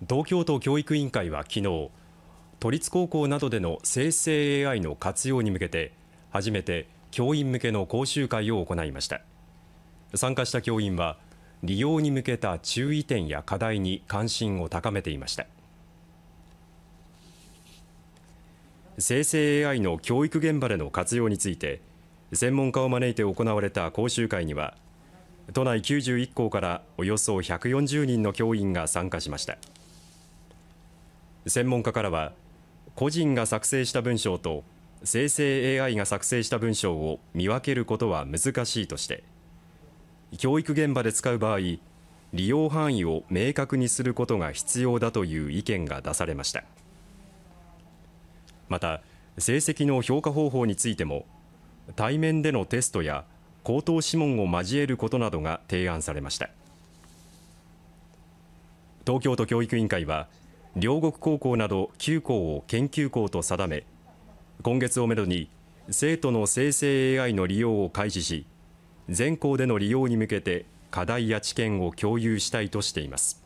東京都教育委員会は昨日都立高校などでの生成 ＡＩ の活用に向けて初めて教員向けの講習会を行いました参加した教員は利用に向けた注意点や課題に関心を高めていました生成 AI の教育現場での活用について専門家を招いて行われた講習会には都内91校からおよそ140人の教員が参加しました。専門家からは個人が作成した文章と生成 ＡＩ が作成した文章を見分けることは難しいとして教育現場で使う場合利用範囲を明確にすることが必要だという意見が出されましたまた成績の評価方法についても対面でのテストや口頭諮問を交えることなどが提案されました東京都教育委員会は両国高校など9校を研究校と定め今月をめどに生徒の生成 AI の利用を開始し全校での利用に向けて課題や知見を共有したいとしています。